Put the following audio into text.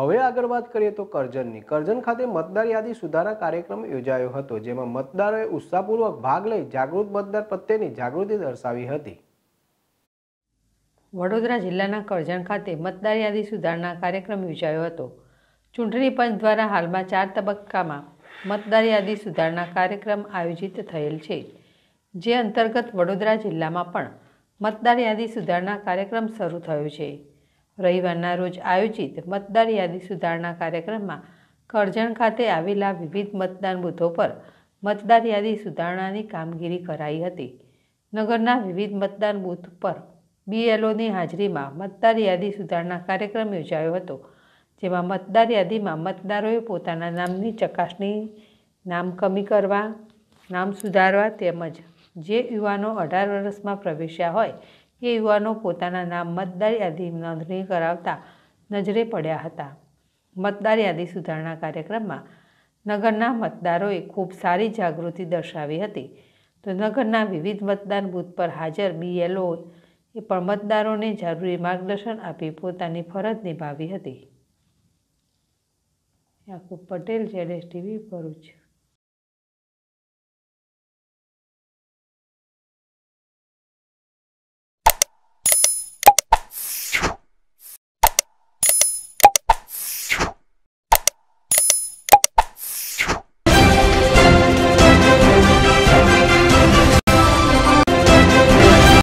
હવે આગળ વાત કરીએ તો કરજણની કરજણ ખાતે મતદાર યાદી સુધારા કાર્યક્રમ યોજાયો હતો જેમાં મતદારોએ ઉત્સાહપૂર્વક ભાગ લઈ જાગૃત મતદાર પ્રત્યેની જાગૃતિ દર્શાવી હતી વડોદરા જિલ્લાના કરજણ ખાતે મતદાર યાદી સુધારણા કાર્યક્રમ યોજાયો હતો ચૂંટણી પંચ દ્વારા હાલમાં ચાર તબક્કામાં મતદાર યાદી સુધારણા કાર્યક્રમ આયોજિત થયેલ છે જે અંતર્ગત વડોદરા જિલ્લામાં પણ મતદાર યાદી સુધારણા કાર્યક્રમ શરૂ થયો છે રવિવારના રોજ આયોજિત મતદાર યાદી સુધારણા કાર્યક્રમમાં કરજણ ખાતે આવેલા વિવિધ મતદાન બૂથો પર મતદાર યાદી સુધારણાની કામગીરી કરાઈ હતી નગરના વિવિધ મતદાન બૂથ પર બીએલઓની હાજરીમાં મતદાર યાદી સુધારણા કાર્યક્રમ યોજાયો હતો જેમાં મતદાર યાદીમાં મતદારોએ પોતાના નામની ચકાસણી નામ કમી કરવા નામ સુધારવા તેમજ જે યુવાનો અઢાર વર્ષમાં પ્રવેશ્યા હોય એ યુવાનો પોતાના નામ મતદાર યાદી નોંધણી કરાવતા નજરે પડ્યા હતા મતદાર યાદી સુધારણા કાર્યક્રમમાં નગરના મતદારોએ ખૂબ સારી જાગૃતિ દર્શાવી હતી તો નગરના વિવિધ મતદાન બૂથ પર હાજર બીએલઓ એ પણ મતદારોને જરૂરી માર્ગદર્શન આપી પોતાની ફરજ નિભાવી હતી યાકુબ પટેલ જેડેશ ટીવી ભરૂચ